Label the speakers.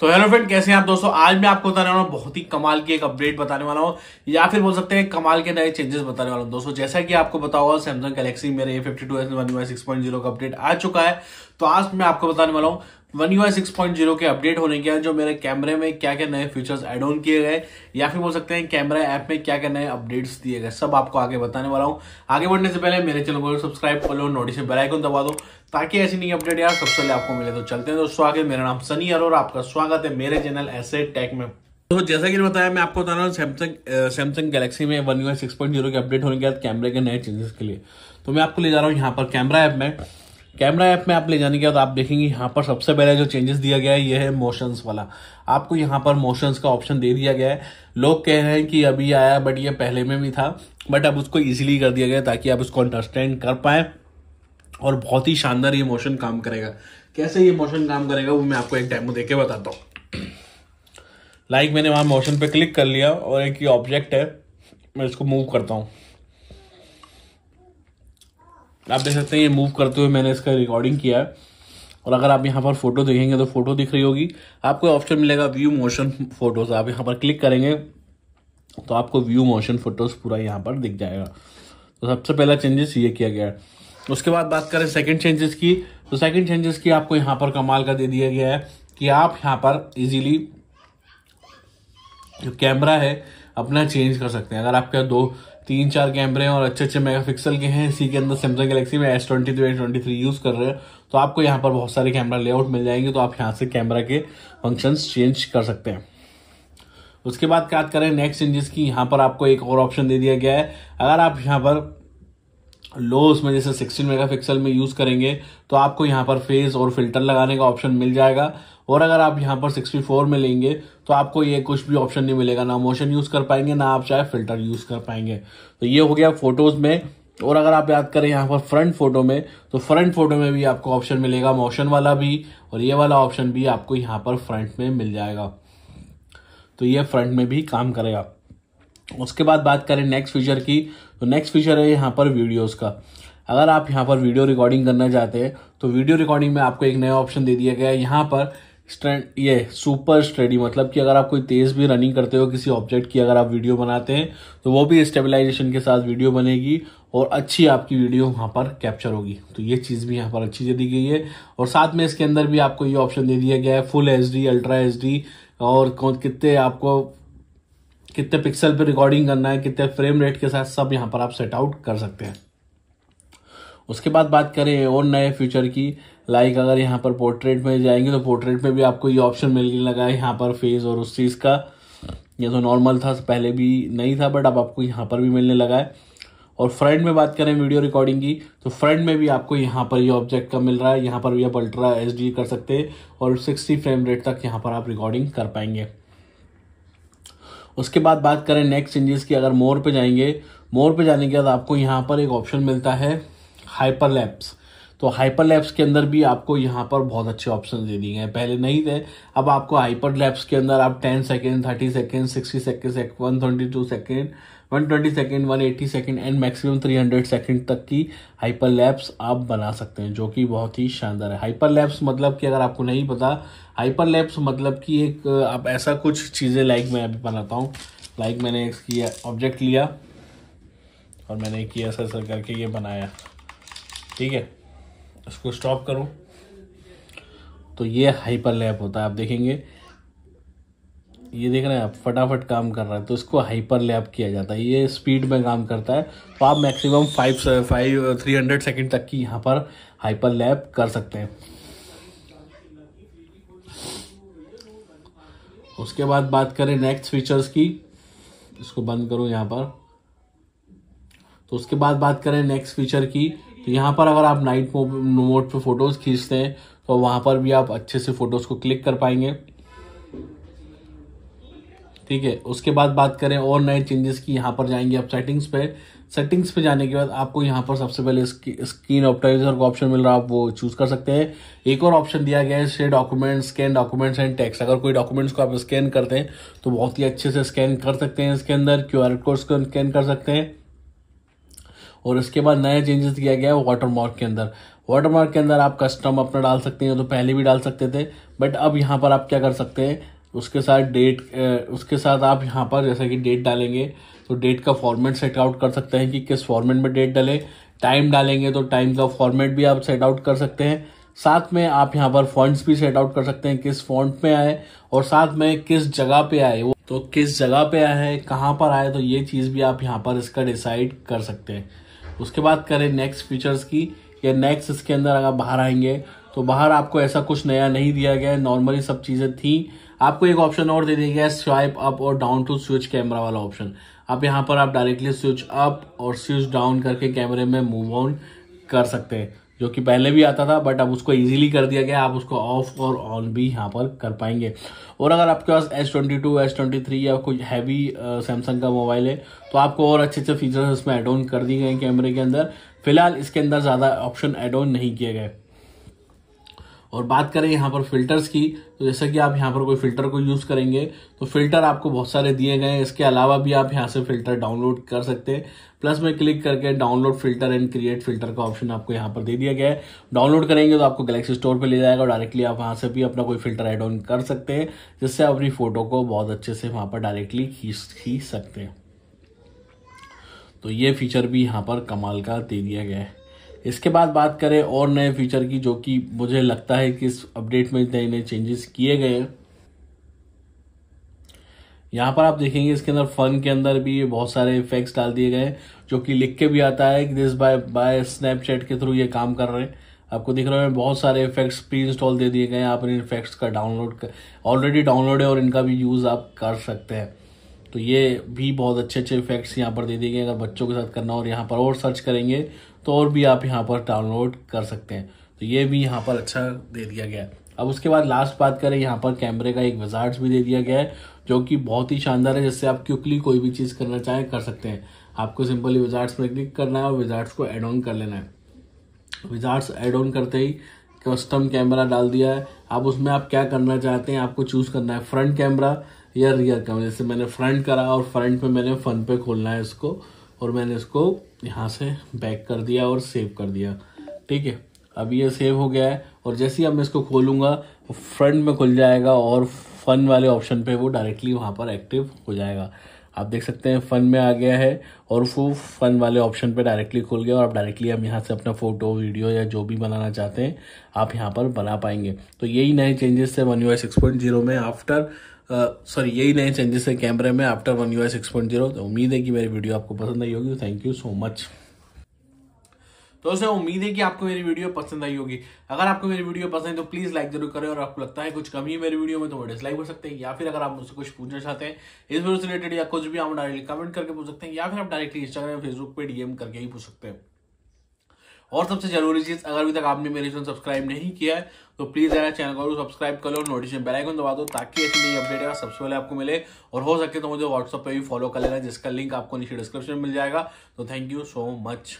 Speaker 1: तो hello friend कैसे हैं आप दोस्तों आज मैं आपको बताने वाला हूँ बहुत ही कमाल की एक अपडेट बताने वाला हूँ या फिर बोल सकते हैं कमाल के नए चेंजेस बताने वाला हूँ दोस्तों जैसा कि आपको बता हुआ सैमसंग गैलेक्सी मेरे A fifty two S one six point zero का अपडेट आ चुका है तो आज मैं आपको बताने वाला हूँ one U six point zero के अपडेट होने के बाद जो मेरे कैमरे में क्या क्या नए फीचर्स एड ऑन किए गए या फिर बोल सकते हैं कैमरा ऐप में क्या क्या नए अपडेट्स दिए गए सब आपको आगे बताने वाला हूँ आगे बढ़ने से पहले मेरे चैनल को सब्सक्राइब कर लो नोटिस बेल आइकन दबा दो ताकि ऐसी नई अपडेट यार सबसे पहले आपको मिले तो चलते हैं दोस्तों आगे मेरा नाम सनी अरोर आपका स्वागत है मेरे चैनल ऐसे टेक में तो जैसा कि बताया मैं आपको बता रहा हूँ सैमसंग सैमसंग गैलेक्सी में one U six point zero के अपडेट होने के बाद कैमरे के नए चेंजेस के लिए तो मैं आपको ले जा रहा हूँ यहाँ पर कैमरा ऐप में कैमरा ऐप में आप ले जाने के बाद आप देखेंगे यहाँ पर सबसे पहले जो चेंजेस दिया गया है ये है मोशंस वाला आपको यहाँ पर मोशंस का ऑप्शन दे दिया गया है लोग कह रहे हैं कि अभी आया बट ये पहले में भी था बट अब उसको इजीली कर दिया गया ताकि आप उसको अंडरस्टैंड कर पाए और बहुत ही शानदार ये मोशन काम करेगा कैसे ये मोशन काम करेगा वो मैं आपको एक डेमो देके बताता हूँ लाइक मैंने वहाँ मोशन पे क्लिक कर लिया और एक ये ऑब्जेक्ट है मैं इसको मूव करता हूँ आप देख सकते हैं ये मूव करते हुए मैंने इसका रिकॉर्डिंग किया है और अगर आप यहाँ पर फोटो देखेंगे तो फोटो दिख रही होगी आपको ऑप्शन मिलेगा व्यू मोशन फोटोज आप यहाँ पर क्लिक करेंगे तो आपको व्यू मोशन फोटोज पूरा यहाँ पर दिख जाएगा तो सबसे पहला चेंजेस ये किया गया है उसके बाद बात करें सेकंड चेंजेस की तो सेकंड चेंजेस की आपको यहाँ पर कमाल का दे दिया गया है कि आप यहाँ पर इजीली जो कैमरा है अपना चेंज कर सकते हैं अगर आपके दो तीन चार कैमरे हैं और अच्छे अच्छे मेगा पिक्सल के हैं इसी के अंदर सैमसंग गलेक्सी में S twenty three S twenty three use कर रहे हैं तो आपको यहाँ पर बहुत सारे कैमरा लेआउट मिल जाएंगे तो आप यहाँ से कैमरा के फंक्शंस चेंज कर सकते हैं उसके बाद बात करें नेक्स्ट चेंजेस की यहाँ पर आपको एक और ऑप्शन दे दिया गया है अगर आप यहाँ पर लो उसमें जैसे 16 मेगापिक्सल में यूज़ करेंगे तो आपको यहाँ पर फेस और फिल्टर लगाने का ऑप्शन मिल जाएगा और अगर आप यहाँ पर 64 में लेंगे तो आपको ये कुछ भी ऑप्शन नहीं मिलेगा ना मोशन यूज़ कर पाएंगे ना आप चाहे फिल्टर यूज़ कर पाएंगे तो ये हो गया फोटोज़ में और अगर आप याद करें यहाँ पर फ्रंट फोटो में तो फ्रंट फोटो में भी आपको ऑप्शन मिलेगा मोशन वाला भी और ये वाला ऑप्शन भी आपको यहाँ पर फ्रंट में मिल जाएगा तो ये फ्रंट में भी काम करेगा उसके बाद बात करें नेक्स्ट फीचर की तो नेक्स्ट फीचर है यहाँ पर वीडियोस का अगर आप यहाँ पर वीडियो रिकॉर्डिंग करना चाहते हैं तो वीडियो रिकॉर्डिंग में आपको एक नया ऑप्शन दे दिया गया है यहाँ पर स्ट्रेंड ये सुपर स्टडी मतलब कि अगर आप कोई तेज़ भी रनिंग करते हो किसी ऑब्जेक्ट की अगर आप वीडियो बनाते हैं तो वो भी स्टेबलाइजेशन के साथ वीडियो बनेगी और अच्छी आपकी वीडियो वहाँ पर कैप्चर होगी तो ये चीज़ भी यहाँ पर अच्छी दे दी गई है और साथ में इसके अंदर भी आपको ये ऑप्शन दे दिया गया है फुल एच अल्ट्रा एच और कौन कितने आपको कितने पिक्सल पर रिकॉर्डिंग करना है कितने फ्रेम रेट के साथ सब यहाँ पर आप सेट आउट कर सकते हैं उसके बाद बात करें और नए फ्यूचर की लाइक अगर यहाँ पर पोर्ट्रेट में जाएंगे तो पोर्ट्रेट में भी आपको ये ऑप्शन मिलने लगा है यहाँ पर फेस और उस चीज़ का ये तो नॉर्मल था पहले भी नहीं था बट अब आपको यहाँ पर भी मिलने लगा है और फ्रंट में बात करें वीडियो रिकॉर्डिंग की तो फ्रंट में भी आपको यहाँ पर ये ऑब्जेक्ट का मिल रहा है यहाँ पर भी आप अल्ट्रा एच कर सकते हैं और सिक्सटी फ्रेम रेट तक यहाँ पर आप रिकॉर्डिंग कर पाएंगे उसके बाद बात करें नेक्स्ट चेंजेस की अगर मोर पे जाएंगे मोर पे जाने के बाद आपको यहाँ पर एक ऑप्शन मिलता है हाइपरलैप्स तो हाइपर लैब्स के अंदर भी आपको यहाँ पर बहुत अच्छे ऑप्शन दे दिए हैं पहले नहीं थे अब आपको हाइपर लैब्स के अंदर आप ten second thirty second sixty second one twenty two second one twenty second one eighty second and maximum three hundred second तक की हाइपर लैब्स आप बना सकते हैं जो कि बहुत ही शानदार है हाइपर लैब्स मतलब कि अगर आपको नहीं पता हाइपर लैब्स मतलब कि एक आप ऐसा कुछ चीज़ें लाइक मैं अभी बनाता हूँ लाइक मैंने इसकी ऑब्जेक्ट लिया और मैंने किया ऐसा ऐसा करके ये बनाया ठीक है इसको स्टॉप करो तो ये हाइपर लैप होता है आप देखेंगे ये देख रहे हैं आप फटाफट काम कर रहा है तो इसको हाइपर लैप किया जाता है ये स्पीड में काम करता है तो आप maximum five five three hundred second तक की यहाँ पर हाइपर लैप कर सकते हैं उसके बाद बात करें नेक्स्ट फीचर्स की इसको बंद करो यहाँ पर तो उसके बाद बात करें नेक्स्ट फीचर की तो यहाँ पर अगर आप नाइट मोड पे फोटोज़ खींचते हैं तो वहां पर भी आप अच्छे से फ़ोटोज़ को क्लिक कर पाएंगे ठीक है उसके बाद बात करें और नए चेंजेस की यहाँ पर जाएंगे आप सेटिंग्स पे सेटिंग्स पे जाने के बाद आपको यहाँ पर सबसे पहले स्क्रीन ऑप्टाइजर का ऑप्शन मिल रहा है आप वो चूज़ कर सकते हैं एक और ऑप्शन दिया गया है share document scan documents and text अगर कोई डॉक्यूमेंट्स को आप स्कैन करते हैं तो बहुत ही अच्छे से स्कैन कर सकते हैं इसके अंदर क्यू आर कोड स्कैन कर सकते हैं और इसके बाद नया चेंजेस किया गया है वाटर मार्क के अंदर वाटर मार्क के अंदर आप कस्टम अपना डाल सकते हैं तो पहले भी डाल सकते थे बट अब यहाँ पर आप क्या कर सकते हैं उसके साथ डेट उसके साथ आप यहाँ पर जैसे कि डेट डालेंगे तो डेट का फॉर्मेट सेट आउट कर सकते हैं कि किस फॉर्मेट में डेट डालें टाइम डालेंगे तो टाइम का फॉर्मेट भी आप सेट आउट कर सकते हैं साथ में आप यहाँ पर फॉन्ट्स भी सेट आउट कर सकते हैं किस फॉन्ट में आए और साथ में किस जगह पे आए वो तो किस जगह पे आए कहाँ पर आए तो ये चीज़ भी आप यहाँ पर इसका डिसाइड कर सकते हैं उसके बाद करें नेक्स्ट फीचर्स की या नेक्स्ट इसके अंदर अगर बाहर आएंगे तो बाहर आपको ऐसा कुछ नया नहीं दिया गया नॉर्मली सब चीज़ें थी आपको एक ऑप्शन और दे दिया गया स्वाइप अप और डाउन टू स्विच कैमरा वाला ऑप्शन आप यहाँ पर आप डायरेक्टली स्विच अप और स्विच डाउन करके कैमरे में मूव ऑन कर सकते हैं जो कि पहले भी आता था बट अब उसको इजीली कर दिया गया आप उसको ऑफ और ऑन भी यहाँ पर कर पाएंगे और अगर आपके पास S twenty two S twenty three या कुछ हैवी सैमसंग का मोबाइल है तो आपको और अच्छे अच्छे फीचर्स इसमें एड ऑन कर दिए गए कैमरे के अंदर फिलहाल इसके अंदर ज़्यादा ऑप्शन एड ऑन नहीं किए गए और बात करें यहाँ पर फिल्टर्स की तो जैसा कि आप यहाँ पर कोई फिल्टर को यूज़ करेंगे तो फिल्टर आपको बहुत सारे दिए गए हैं इसके अलावा भी आप यहाँ से फिल्टर डाउनलोड कर सकते हैं प्लस में क्लिक करके download filter and create filter का ऑप्शन आपको यहाँ पर दे दिया गया है डाउनलोड करेंगे तो आपको गलेक्सी स्टोर पर ले जाएगा और डायरेक्टली आप वहाँ से भी अपना कोई फिल्टर एड ऑन कर सकते हैं जिससे आप अपनी फ़ोटो को बहुत अच्छे से वहाँ पर डायरेक्टली खींच खींच सकते हैं तो ये फीचर भी यहाँ पर कमाल का दे दिया गया है इसके बाद बात करें और नए फीचर की जो कि मुझे लगता है कि इस अपडेट में नए नए चेंजेस किए गए हैं यहाँ पर आप देखेंगे इसके अंदर फन के अंदर भी बहुत सारे इफेक्ट्स डाल दिए गए जो कि लिख के भी आता है कि दिस बाय बाय स्नैपचैट के थ्रू ये काम कर रहे हैं आपको दिख रहा है बहुत सारे इफेक्ट्स प्री इंस्टॉल दे दिए गए हैं आप इन इफेक्ट्स का डाउनलोड ऑलरेडी डाउनलोड है और इनका भी यूज़ आप कर सकते हैं तो ये भी बहुत अच्छे अच्छे इफेक्ट्स यहाँ पर दे दिए गए अगर बच्चों के साथ करना और यहाँ पर और सर्च करेंगे तो और भी आप यहाँ पर डाउनलोड कर सकते हैं तो ये भी यहाँ पर अच्छा दे दिया गया है अब उसके बाद लास्ट बात करें यहाँ पर कैमरे का एक विजार्ड्स भी दे दिया गया है जो कि बहुत ही शानदार है जिससे आप क्विकली कोई भी चीज़ करना चाहें कर सकते हैं आपको सिंपली विजार्ड्स पर क्लिक करना है और विजार्ड्स को एड ऑन कर लेना है विजार्ड्स एड ऑन करते ही कस्टम कैमरा डाल दिया है आप उसमें आप क्या करना चाहते हैं आपको चूज़ करना है फ्रंट कैमरा या रियर कैमरा जैसे मैंने फ्रंट करा और फ्रंट पे मैंने फन पे खोलना है इसको और मैंने इसको यहाँ से बैक कर दिया और सेव कर दिया ठीक है अब ये सेव हो गया है और जैसे ही अब मैं इसको खोलूँगा फ्रंट में खुल जाएगा और फन वाले ऑप्शन पे वो डायरेक्टली वहाँ पर एक्टिव हो जाएगा आप देख सकते हैं फ़न में आ गया है और वो फ़न वाले ऑप्शन पे डायरेक्टली खुल गया और आप डायरेक्टली हम यहाँ से अपना फ़ोटो वीडियो या जो भी बनाना चाहते हैं आप यहाँ पर बना पाएंगे तो यही नए चेंजेस थे one U six point zero में आफ्टर सॉरी यही नए चेंजेस है कैमरे में after one U I six point zero तो उम्मीद है कि मेरी वीडियो आपको पसंद आई होगी थैंक यू सो मच तो दोस्तों उम्मीद है कि आपको मेरी वीडियो पसंद आई होगी अगर आपको मेरी वीडियो पसंद है तो प्लीज़ लाइक जरूर करें और आपको लगता है कुछ कमी है मेरी वीडियो में तो वो डिसलाइक कर सकते हैं या फिर अगर आप मुझसे कुछ पूछना चाहते हैं इस वीडियो से रिलेटेड या कुछ भी आप डायरेक्टली कमेंट करके पूछ सकते हैं या फिर आप डायरेक्टली इंस्टाग्राम फेसबुक पर डीएम करके ही पूछ सकते हैं और सबसे जरूरी चीज़ अगर अभी तक आपने मेरे चैनल सब्सक्राइब नहीं किया है तो प्लीज़ जरा चैनल को सब्सक्राइब कर लो नोटिफिकेशन बेल आइकन दबा दो ताकि ऐसी नई अपडेट अगर सबसे पहले आपको मिले और हो सके तो मुझे व्हाट्सअप पर भी फॉलो कर लेना जिसका लिंक आपको नीचे डिस्क्रिप्शन में मिल जाएगा तो थैंक यू सो मच